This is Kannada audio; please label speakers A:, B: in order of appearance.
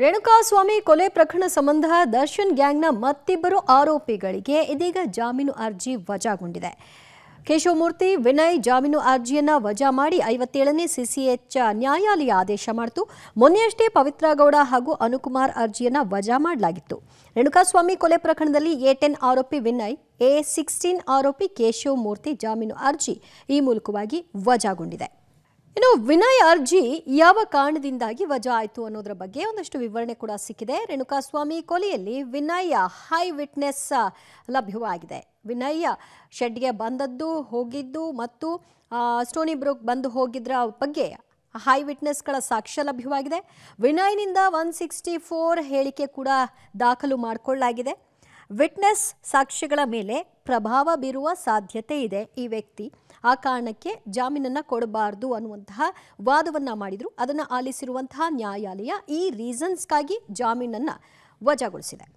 A: ರೇಣುಕಾಸ್ವಾಮಿ ಕೊಲೆ ಪ್ರಕರಣ ಸಂಬಂಧ ದರ್ಶನ್ ಗ್ಯಾಂಗ್ನ ಮತ್ತಿಬ್ಬರು ಆರೋಪಿಗಳಿಗೆ ಇದೀಗ ಜಾಮೀನು ಅರ್ಜಿ ವಜಾಗೊಂಡಿದೆ ಕೇಶವಮೂರ್ತಿ ವಿನಯ್ ಜಾಮೀನು ಅರ್ಜಿಯನ್ನು ವಜಾ ಮಾಡಿ ಐವತ್ತೇಳನೇ ಸಿಸಿಎಚ್ ನ್ಯಾಯಾಲಯ ಆದೇಶ ಮಾಡಿತು ಮೊನ್ನೆಯಷ್ಟೇ ಪವಿತ್ರ ಗೌಡ ಹಾಗೂ ಅನುಕುಮಾರ್ ಅರ್ಜಿಯನ್ನು ವಜಾ ಮಾಡಲಾಗಿತ್ತು ರೇಣುಕಾಸ್ವಾಮಿ ಕೊಲೆ ಪ್ರಕರಣದಲ್ಲಿ ಎ ಟೆನ್ ಆರೋಪಿ ವಿನಯ್ ಎ ಸಿಕ್ಸ್ಟೀನ್ ಆರೋಪಿ ಕೇಶವಮೂರ್ತಿ ಜಾಮೀನು ಅರ್ಜಿ ಈ ಮೂಲಕವಾಗಿ ವಜಾಗೊಂಡಿದೆ ಇನ್ನು ವಿನಯ್ ಅರ್ಜಿ ಯಾವ ಕಾರಣದಿಂದಾಗಿ ವಜಾ ಆಯಿತು ಅನ್ನೋದ್ರ ಬಗ್ಗೆ ಒಂದಷ್ಟು ವಿವರಣೆ ಕೂಡ ಸಿಕ್ಕಿದೆ ರೇಣುಕಾಸ್ವಾಮಿ ಕೊಲೆಯಲ್ಲಿ ವಿನಯ್ ಹೈ ವಿಟ್ನೆಸ್ ಲಭ್ಯವಾಗಿದೆ ವಿನಯ್ಯ ಶೆಡ್ಗೆ ಬಂದದ್ದು ಹೋಗಿದ್ದು ಮತ್ತು ಸ್ಟೋನಿ ಬ್ರೋಕ್ ಬಂದು ಹೋಗಿದ್ರ ಬಗ್ಗೆ ಹೈ ವಿಟ್ನೆಸ್ಗಳ ಸಾಕ್ಷ್ಯ ಲಭ್ಯವಾಗಿದೆ ವಿನಯ್ನಿಂದ ಒನ್ ಸಿಕ್ಸ್ಟಿ ಫೋರ್ ಹೇಳಿಕೆ ಕೂಡ ದಾಖಲು ಮಾಡಿಕೊಳ್ಳಲಾಗಿದೆ ವಿಟ್ನೆಸ್ ಸಾಕ್ಷಿಗಳ ಮೇಲೆ ಪ್ರಭಾವ ಬೀರುವ ಸಾಧ್ಯತೆ ಇದೆ ಈ ವ್ಯಕ್ತಿ ಆ ಕಾರಣಕ್ಕೆ ಜಾಮೀನನ್ನು ಕೊಡಬಾರ್ದು ಅನ್ನುವಂತಹ ವಾದವನ್ನು ಮಾಡಿದರು ಅದನ್ನು ಆಲಿಸಿರುವಂತಹ ನ್ಯಾಯಾಲಯ ಈ ರೀಸನ್ಸ್ಗಾಗಿ ಜಾಮೀನನ್ನು ವಜಾಗೊಳಿಸಿದೆ